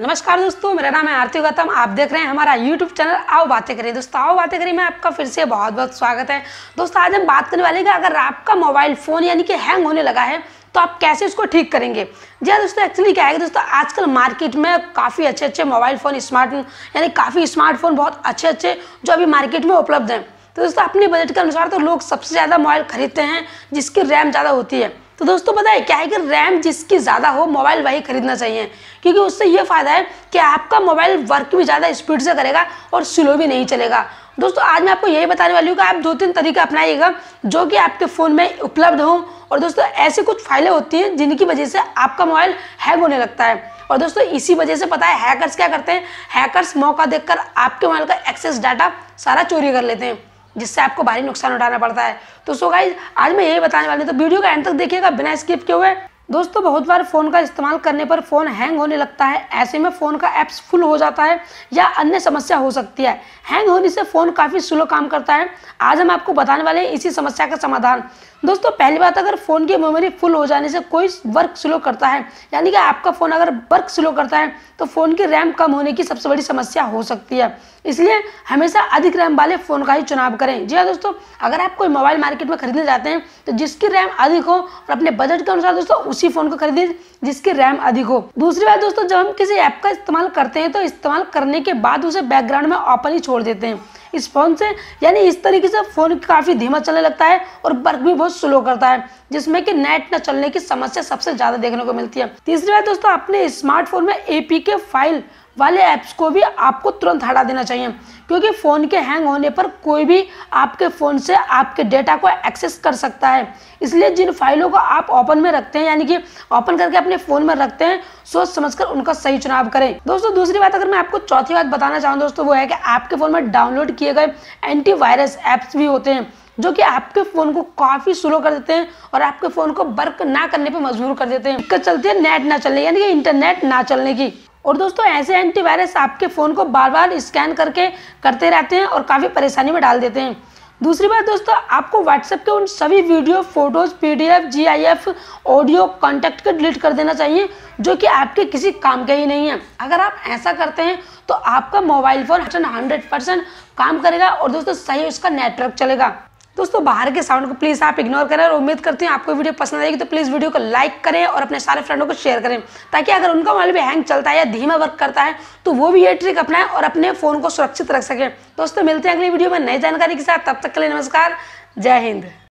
नमस्कार दोस्तों मेरा नाम है आरती गौतम आप देख रहे हैं हमारा यूट्यूब चैनल आओ बातें करें दोस्तों आओ बातें करें मैं आपका फिर से बहुत बहुत स्वागत है दोस्तों आज हम बात करने वाले हैं अगर आपका मोबाइल फ़ोन यानी कि हैंग होने लगा है तो आप कैसे उसको ठीक करेंगे जी हाँ दोस्तों एक्चुअली क्या है दोस्तों आजकल मार्केट में काफ़ी अच्छे अच्छे मोबाइल फ़ोन स्मार्ट यानी काफ़ी स्मार्टफोन बहुत अच्छे अच्छे जो अभी मार्केट में उपलब्ध हैं तो दोस्तों अपने बजट के अनुसार तो लोग सबसे ज़्यादा मोबाइल खरीदते हैं जिसकी रैम ज़्यादा होती है तो दोस्तों पता है क्या है कि रैम जिसकी ज़्यादा हो मोबाइल वही खरीदना चाहिए क्योंकि उससे ये फ़ायदा है कि आपका मोबाइल वर्क भी ज़्यादा स्पीड से करेगा और स्लो भी नहीं चलेगा दोस्तों आज मैं आपको यही बताने वाली हूँ कि आप दो तीन तरीका अपनाइएगा जो कि आपके फ़ोन में उपलब्ध हों और दोस्तों ऐसी कुछ फाइलें होती हैं जिनकी वजह से आपका मोबाइल हैंग होने लगता है और दोस्तों इसी वजह से पता है हैकर्स क्या करते हैं हैकर्स मौका देखकर आपके मोबाइल का एक्सेस डाटा सारा चोरी कर लेते हैं जिससे आपको भारी नुकसान उठाना पड़ता है तो सो गाइज आज मैं यही बताने वाली हूँ तो वीडियो का एंड तक देखिएगा बिना स्किप के हुए दोस्तों बहुत बार फ़ोन का इस्तेमाल करने पर फ़ोन हैंग होने लगता है ऐसे में फ़ोन का ऐप्स फुल हो जाता है या अन्य समस्या हो सकती है हैंग होने से फ़ोन काफ़ी स्लो काम करता है आज हम आपको बताने वाले हैं इसी समस्या का समाधान दोस्तों पहली बात अगर फ़ोन की मेमोरी फुल हो जाने से कोई वर्क स्लो करता है यानी कि आपका फ़ोन अगर वर्क स्लो करता है तो फ़ोन की रैम कम होने की सबसे बड़ी समस्या हो सकती है इसलिए हमेशा अधिक रैम वाले फ़ोन का ही चुनाव करें जी हाँ दोस्तों अगर आप कोई मोबाइल मार्केट में खरीदने जाते हैं तो जिसकी रैम अधिक हो और अपने बजट के अनुसार दोस्तों उसी फ़ोन को खरीदें जिसकी रैम अधिक हो दूसरी बात दोस्तों जब हम किसी ऐप का इस्तेमाल करते हैं तो इस्तेमाल करने के बाद उसे बैकग्राउंड में ओपन ही छोड़ देते हैं इस फ़ोन से यानी इस तरीके से फ़ोन काफ़ी धीमा चलने लगता है और वर्क भी बहुत स्लो करता है जिसमें कि नेट न चलने की समस्या सबसे ज़्यादा देखने को मिलती है तीसरी बात दोस्तों अपने स्मार्टफोन में एपी के फाइल वाले ऐप्स को भी आपको तुरंत हटा देना चाहिए क्योंकि फ़ोन के हैंग होने पर कोई भी आपके फ़ोन से आपके डेटा को एक्सेस कर सकता है इसलिए जिन फाइलों को आप ओपन में रखते हैं यानी कि ओपन करके अपने फ़ोन में रखते हैं सोच समझकर उनका सही चुनाव करें दोस्तों दूसरी बात अगर मैं आपको चौथी बात बताना चाहूँ दोस्तों वो है कि आपके फ़ोन में डाउनलोड किए गए एंटीवायरस ऐप्स भी होते हैं जो कि आपके फ़ोन को काफ़ी स्लो कर देते हैं और आपके फ़ोन को वर्क ना करने पर मजबूर कर देते हैं इसका चलते हैं नेट ना चलने यानी कि इंटरनेट ना चलने की और दोस्तों ऐसे एंटीवायरस आपके फ़ोन को बार बार स्कैन करके करते रहते हैं और काफ़ी परेशानी में डाल देते हैं दूसरी बात दोस्तों आपको व्हाट्सएप के उन सभी video photos PDF GIF audio contact के डिलीट कर देना चाहिए जो कि आपके किसी काम के ही नहीं है अगर आप ऐसा करते हैं तो आपका मोबाइल फ़ोन हंड्रेड परसेंट काम करेगा और दोस्तों सही उसका नेटवर्क चलेगा दोस्तों बाहर के साउंड को प्लीज़ आप इग्नोर करें और उम्मीद करती हूँ आपको वीडियो पसंद आएगी तो प्लीज़ वीडियो को लाइक करें और अपने सारे फ्रेंडों को शेयर करें ताकि अगर उनका मोबाइल भी हैंग चलता है या धीमा वर्क करता है तो वो भी ये ट्रिक अपनाएं और अपने फ़ोन को सुरक्षित रख सकें दोस्तों मिलते हैं अगली वीडियो में नई जानकारी के साथ तब तक के लिए नमस्कार जय हिंद